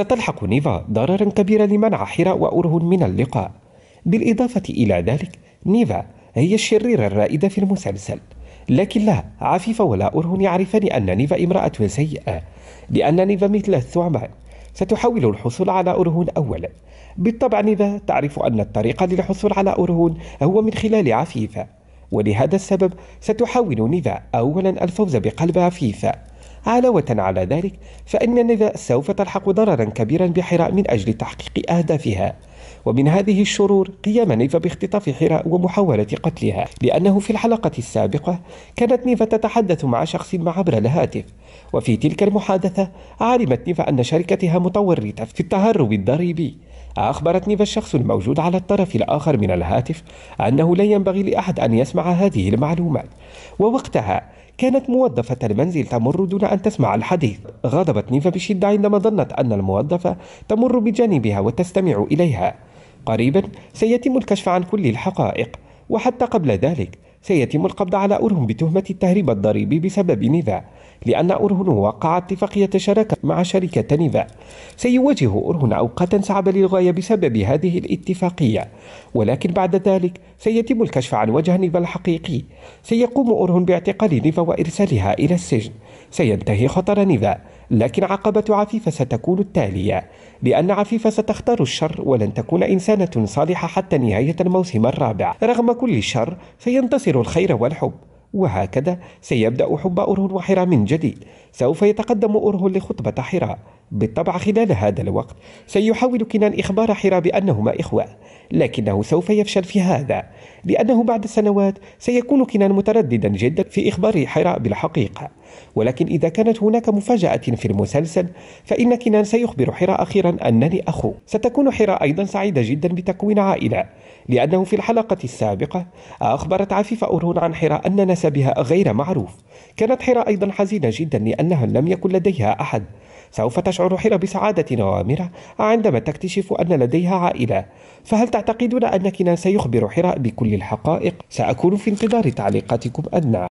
ستلحق نيفا ضررا كبيرا لمنع حراء وأرهن من اللقاء بالإضافة إلى ذلك نيفا هي الشريرة الرائدة في المسلسل لكن لا عفيفة ولا أرهن يعرفان أن نيفا امرأة سيئة لأن نيفا مثل الثعبان ستحاول الحصول على أرهون أولا بالطبع نيفا تعرف أن الطريقة للحصول على أرهون هو من خلال عفيفة ولهذا السبب ستحاول نيفا أولا الفوز بقلب عفيفة علاوة على ذلك فإن النذاء سوف تلحق ضررا كبيرا بحراء من أجل تحقيق أهدافها ومن هذه الشرور قيام نيفا باختطاف حراء ومحاولة قتلها لأنه في الحلقة السابقة كانت نيفا تتحدث مع شخص ما عبر الهاتف وفي تلك المحادثة علمت نيفا أن شركتها متورطة في التهرب الضريبي أخبرت نيفا الشخص الموجود على الطرف الآخر من الهاتف أنه لا ينبغي لأحد أن يسمع هذه المعلومات ووقتها كانت موظفة المنزل تمر دون أن تسمع الحديث غضبت نيفا بشدة عندما ظنت أن الموظفة تمر بجانبها وتستمع إليها قريبا سيتم الكشف عن كل الحقائق وحتى قبل ذلك سيتم القبض على أورهم بتهمة التهريب الضريبي بسبب نيفا لأن أرهن وقع اتفاقية شراكة مع شركة نيفا سيواجه أرهن أوقاتا صعبة للغاية بسبب هذه الاتفاقية ولكن بعد ذلك سيتم الكشف عن وجه نيفا الحقيقي سيقوم أرهن باعتقال نيفا وإرسالها إلى السجن سينتهي خطر نيفا لكن عقبة عفيفة ستكون التالية لأن عفيفة ستختار الشر ولن تكون إنسانة صالحة حتى نهاية الموسم الرابع رغم كل الشر سينتصر الخير والحب وهكذا سيبدأ حب أرهل وحراء من جديد سوف يتقدم أرهل لخطبة حراء بالطبع خلال هذا الوقت سيحاول كنان إخبار حيرة بأنهما إخوة لكنه سوف يفشل في هذا لأنه بعد سنوات سيكون كنان مترددا جدا في إخبار حيرة بالحقيقة ولكن إذا كانت هناك مفاجأة في المسلسل فإن كنان سيخبر حيرة أخيرا أنني أخو ستكون حيرة أيضا سعيدة جدا بتكوين عائلة لأنه في الحلقة السابقة أخبرت عفيفة أورون عن حيرة أن نسبها غير معروف كانت حيرة أيضا حزينة جدا لأنها لم يكن لديها أحد سوف تشعر حيرة بسعادة وامرة عندما تكتشف أن لديها عائلة فهل تعتقدون أن كنان سيخبر حيرة بكل الحقائق؟ سأكون في انتظار تعليقاتكم أدنى